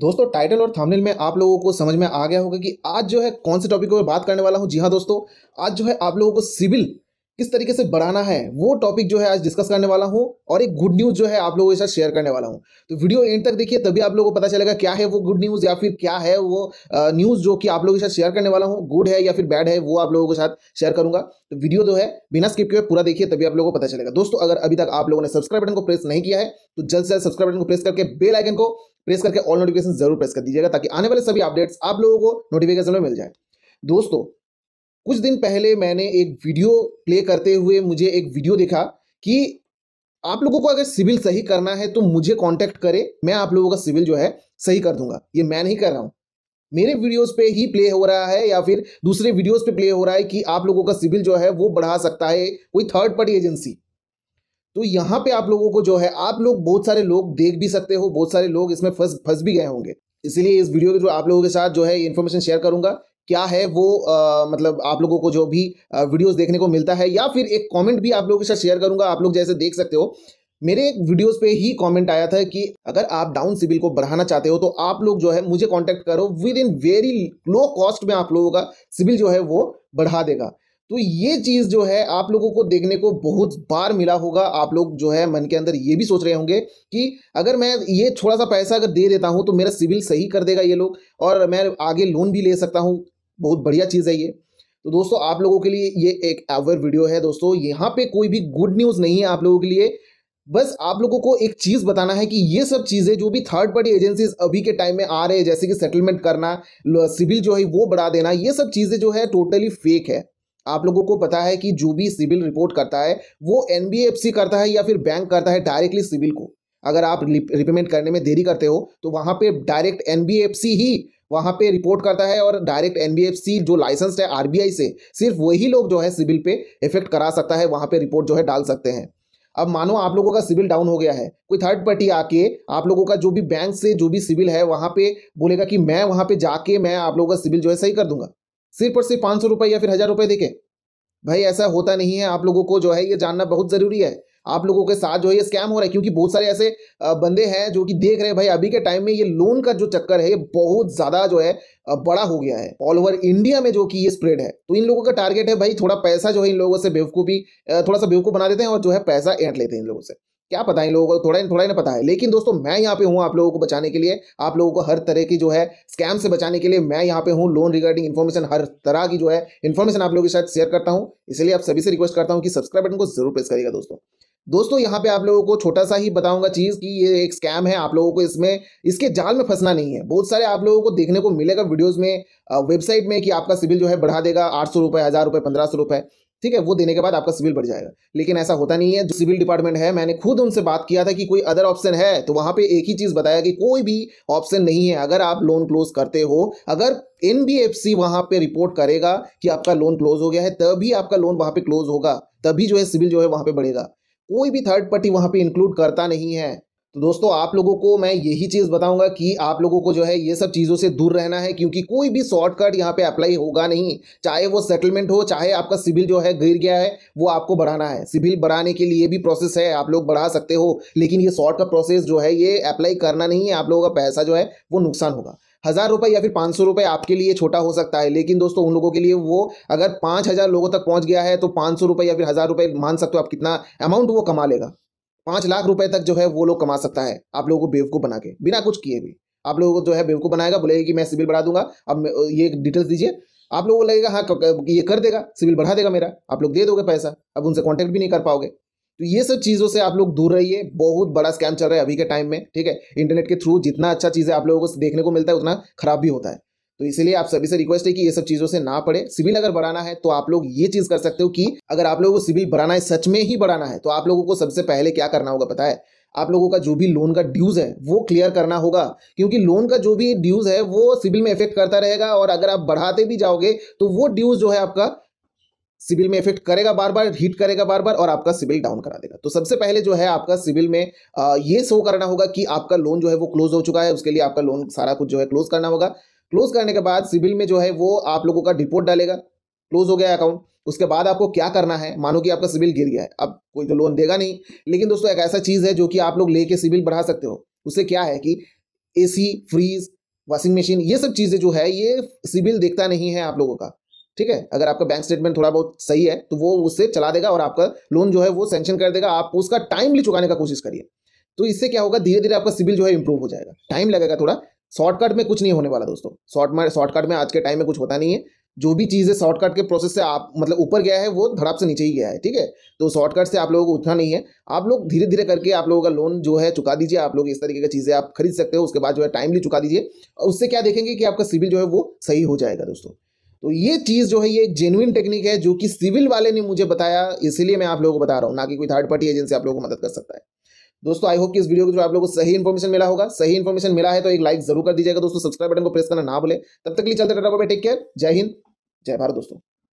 दोस्तों टाइटल और थंबनेल में आप लोगों को समझ में आ गया होगा कि आज जो है कौन से टॉपिक पर बात करने वाला हूँ जी हाँ दोस्तों आज जो है आप लोगों को सिविल किस तरीके से बढ़ाना है वो टॉपिक जो है आज डिस्कस करने वाला हूँ और एक गुड न्यूज़ जो है आप लोगों के साथ शेयर करने वाला हूँ तो वीडियो एंड तक देखिए तभी आप लोगों को पता चलेगा क्या है वो गुड न्यूज़ या फिर क्या है वो न्यूज़ जो कि आप लोगों के साथ शेयर करने वाला हूँ गुड है या फिर बैड है वो आप लोगों के साथ शेयर करूंगा तो वीडियो जो है बिना स्किप किए पूरा देखिए तभी आप लोगों को पता चलेगा दोस्तों अगर अभी तक आप लोगों ने सब्सक्राइब बटन को प्रेस नहीं किया है तो जल्द से जल्द सब्सक्राइब बटन को प्रेस करके बेल आइकन को प्रेस तो करके ऑल नोटिफिकेशन जरूर प्रेस कर दीजिएगा ताकि आने वाले सभी अपडेट्स आप लोगों को नोटिफिकेशन में मिल जाए दोस्तों कुछ दिन पहले मैंने एक वीडियो प्ले करते हुए मुझे एक वीडियो देखा कि आप लोगों को अगर सिविल सही करना है तो मुझे कांटेक्ट करें मैं आप लोगों का सिविल जो है सही कर दूंगा ये मैं नहीं कर रहा हूं मेरे वीडियोस पे ही प्ले हो रहा है या फिर दूसरे वीडियोस पे प्ले हो रहा है कि आप लोगों का सिविल जो है वो बढ़ा सकता है कोई थर्ड पार्टी एजेंसी तो यहाँ पे आप लोगों को जो है आप लोग बहुत सारे लोग देख भी सकते हो बहुत सारे लोग इसमें फंस फंस भी गए होंगे इसलिए इस वीडियो के जो आप लोगों के साथ जो है इन्फॉर्मेशन शेयर करूंगा क्या है वो आ, मतलब आप लोगों को जो भी आ, वीडियोस देखने को मिलता है या फिर एक कमेंट भी आप लोगों के साथ शेयर करूंगा आप लोग जैसे देख सकते हो मेरे एक वीडियोस पे ही कमेंट आया था कि अगर आप डाउन सिविल को बढ़ाना चाहते हो तो आप लोग जो है मुझे कांटेक्ट करो with in very low cost में आप लोगों का सिविल जो है वो बढ़ा देगा तो ये चीज़ जो है आप लोगों को देखने को बहुत बार मिला होगा आप लोग जो है मन के अंदर ये भी सोच रहे होंगे कि अगर मैं ये थोड़ा सा पैसा अगर दे देता हूँ तो मेरा सिविल सही कर देगा ये लोग और मैं आगे लोन भी ले सकता हूँ बहुत बढ़िया चीज़ है ये तो दोस्तों आप लोगों के लिए ये एक एवर वीडियो है दोस्तों यहाँ पे कोई भी गुड न्यूज़ नहीं है आप लोगों के लिए बस आप लोगों को एक चीज़ बताना है कि ये सब चीज़ें जो भी थर्ड पार्टी एजेंसीज अभी के टाइम में आ रहे हैं जैसे कि सेटलमेंट करना सिविल जो है वो बढ़ा देना ये सब चीज़ें जो है टोटली फेक है आप लोगों को पता है कि जो भी सिविल रिपोर्ट करता है वो एन करता है या फिर बैंक करता है डायरेक्टली सिविल को अगर आप रिपेमेंट करने में देरी करते हो तो वहाँ पे डायरेक्ट एन ही वहाँ पे रिपोर्ट करता है और डायरेक्ट एन जो लाइसेंस है आर से सिर्फ वही लोग जो है सिविल पे इफेक्ट करा सकता है वहाँ पे रिपोर्ट जो है डाल सकते हैं अब मानो आप लोगों का सिविल डाउन हो गया है कोई थर्ड पार्टी आके आप लोगों का जो भी बैंक से जो भी सिविल है वहाँ पे बोलेगा कि मैं वहाँ पे जाके मैं आप लोगों का सिविल जो है सही कर दूंगा सिर्फ और सिर्फ पाँच सौ रुपये या फिर हज़ार रुपये देके भाई ऐसा होता नहीं है आप लोगों को जो है ये जानना बहुत ज़रूरी है आप लोगों के साथ जो है ये स्कैम हो रहा है क्योंकि बहुत सारे ऐसे बंदे हैं जो कि देख रहे हैं भाई अभी के टाइम में ये लोन का जो चक्कर है ये बहुत ज़्यादा जो है बड़ा हो गया है ऑल ओवर इंडिया में जो कि ये स्प्रेड है तो इन लोगों का टारगेट है भाई थोड़ा पैसा जो है इन लोगों से बेवकूफ़ी थोड़ा सा बेवकूफ़ बना देते हैं और जो है पैसा एंट लेते हैं इन लोगों से क्या पता इन लोगों को थोड़ा इन थोड़ा ना पता है लेकिन दोस्तों मैं यहाँ पे हूँ आप लोगों को बचाने के लिए आप लोगों को हर तरह की जो है स्कैम से बचाने के लिए मैं यहाँ पे हूँ लोन रिगार्डिंग इन्फॉर्मेशन हर तरह की जो है इन्फॉर्मेशन आप लोगों के साथ शेयर करता हूँ इसलिए आप सभी से रिक्वेस्ट करता हूँ कि सब्सक्राइब बटन को जरूर प्रेस करिएगा दोस्तों दोस्तों यहाँ पे आप लोगों को छोटा सा ही बताऊंगा चीज़ कि ये एक स्कैम है आप लोगों को इसमें इसके जाल में फंसना नहीं है बहुत सारे आप लोगों को देखने को मिलेगा वीडियोस में वेबसाइट में कि आपका सिविल जो है बढ़ा देगा आठ सौ रुपये हज़ार रुपये पंद्रह सौ रुपये ठीक है वो देने के बाद आपका सिविल बढ़ जाएगा लेकिन ऐसा होता नहीं है जो सिविल डिपार्टमेंट है मैंने खुद उनसे बात किया था कि कोई अदर ऑप्शन है तो वहां पे एक ही चीज बताया कि कोई भी ऑप्शन नहीं है अगर आप लोन क्लोज करते हो अगर एन बी एफ सी वहां पर रिपोर्ट करेगा कि आपका लोन क्लोज हो गया है तभी आपका लोन वहां पे क्लोज होगा तभी जो है सिविल जो है वहां पे बढ़ेगा कोई भी थर्ड पार्टी वहां पे इंक्लूड करता नहीं है तो दोस्तों आप लोगों को मैं यही चीज़ बताऊंगा कि आप लोगों को जो है ये सब चीज़ों से दूर रहना है क्योंकि कोई भी शॉर्टकट यहाँ पे अप्लाई होगा नहीं चाहे वो सेटलमेंट हो चाहे आपका सिविल जो है गिर गया है वो आपको बढ़ाना है सिविल बढ़ाने के लिए भी प्रोसेस है आप लोग बढ़ा सकते हो लेकिन ये शॉर्ट का प्रोसेस जो है ये अप्लाई करना नहीं है आप लोगों का पैसा जो है वो नुकसान होगा हज़ार रुपये या फिर पाँच सौ रुपये आपके लिए छोटा हो सकता है लेकिन दोस्तों उन लोगों के लिए वो अगर पाँच हज़ार लोगों तक पहुँच गया है तो पाँच सौ रुपये या फिर हज़ार रुपये मान सकते हो आप कितना अमाउंट वो कमा लेगा पाँच लाख रुपए तक जो है वो लोग कमा सकता है आप लोगों को बेवकूफ़ बना के बिना कुछ किए भी आप लोगों को जो है बेवकूफ़ बनाएगा बोलेगा कि मैं सिविल बढ़ा दूंगा अब ये डिटेल्स दीजिए आप लोगों को लगेगा हाँ ये कर देगा सिविल बढ़ा देगा मेरा आप लोग दे दोगे पैसा अब उनसे कॉन्टैक्ट भी नहीं कर पाओगे तो ये सब चीज़ों से आप लोग दूर रहिए बहुत बड़ा स्कैम चल रहा है अभी के टाइम में ठीक है इंटरनेट के थ्रू जितना अच्छा चीज़ें आप लोगों को देखने को मिलता है उतना खराब भी होता है तो इसलिए आप सभी से रिक्वेस्ट है कि ये सब चीज़ों से ना पड़े सिविल अगर बढ़ाना है तो आप लोग ये चीज़ कर सकते हो कि अगर आप लोगों को सिविल बढ़ाना है सच में ही बढ़ाना है तो आप लोगों को सबसे पहले क्या करना होगा पता है आप लोगों का जो भी लोन का ड्यूज है वो क्लियर करना होगा क्योंकि लोन का जो भी ड्यूज है वो सिविल में इफेक्ट करता रहेगा और अगर आप बढ़ाते भी जाओगे तो वो ड्यूज जो है आपका सिविल में इफेक्ट करेगा बार बार हीट करेगा बार बार और आपका सिविल डाउन करा देगा तो सबसे पहले जो है आपका सिविल में ये शो करना होगा कि आपका लोन जो है वो क्लोज हो चुका है उसके लिए आपका लोन सारा कुछ जो है क्लोज करना होगा क्लोज करने के बाद सिविल में जो है वो आप लोगों का रिपोर्ट डालेगा क्लोज हो गया अकाउंट उसके बाद आपको क्या करना है मानो कि आपका सिविल गिर गया है अब कोई तो लोन देगा नहीं लेकिन दोस्तों एक ऐसा चीज़ है जो कि आप लोग लेके सिविल बढ़ा सकते हो उससे क्या है कि एसी फ्रीज वॉशिंग मशीन ये सब चीज़ें जो है ये सिविल देखता नहीं है आप लोगों का ठीक है अगर आपका बैंक स्टेटमेंट थोड़ा बहुत सही है तो वो उससे चला देगा और आपका लोन जो है वो सेंक्शन कर देगा आप उसका टाइमली चुकाने का कोशिश करिए तो इससे क्या होगा धीरे धीरे आपका सिविल जो है इंप्रूव हो जाएगा टाइम लगेगा थोड़ा शॉर्टकट में कुछ नहीं होने वाला दोस्तों शॉर्ट में शॉर्टकट में आज के टाइम में कुछ होता नहीं है जो भी चीज़ें शॉर्टकट के प्रोसेस से आप मतलब ऊपर गया है वो धड़ाप से नीचे ही गया है ठीक है तो शॉर्टकट से आप लोगों को उठना नहीं है आप लोग धीरे धीरे करके आप लोगों का लोन जो है चुका दीजिए आप लोग इस तरीके की चीज़ें आप खरीद सकते हो उसके बाद जो है टाइमली चुका दीजिए और उससे क्या देखेंगे कि आपका सिविल जो है वो सही हो जाएगा दोस्तों तो ये चीज़ जो है ये एक जेनुइन टेक्निक है जो कि सिविल वाले ने मुझे बताया इसीलिए मैं आप लोगों को बता रहा हूँ ना कि कोई थर्ड पार्टी एजेंसी आप लोगों को मदद कर सकता है दोस्तों आई होप कि इस वीडियो के जो आप लोगों को सही इन्फॉर्मेशन मिला होगा सही इन्फॉर्मेशन मिला है तो एक लाइक जरूर कर दीजिएगा दोस्तों सब्सक्राइब बटन को प्रेस करना ना भूले तब तक के लिए चलते टाटा बाय टेक केयर जय हिंद जय भारत दोस्तों